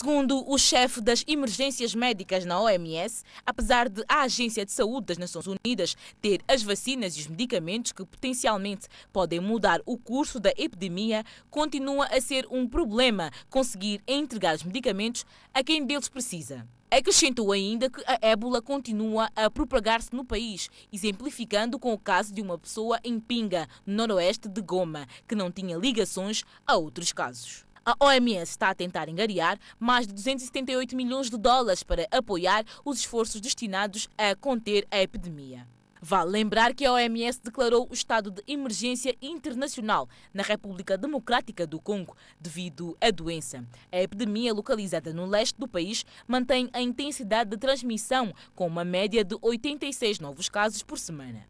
Segundo o chefe das emergências médicas na OMS, apesar de a Agência de Saúde das Nações Unidas ter as vacinas e os medicamentos que potencialmente podem mudar o curso da epidemia, continua a ser um problema conseguir entregar os medicamentos a quem deles precisa. Acrescentou ainda que a ébola continua a propagar-se no país, exemplificando com o caso de uma pessoa em Pinga, noroeste de Goma, que não tinha ligações a outros casos. A OMS está a tentar engariar mais de 278 milhões de dólares para apoiar os esforços destinados a conter a epidemia. Vale lembrar que a OMS declarou o estado de emergência internacional na República Democrática do Congo devido à doença. A epidemia, localizada no leste do país, mantém a intensidade de transmissão, com uma média de 86 novos casos por semana.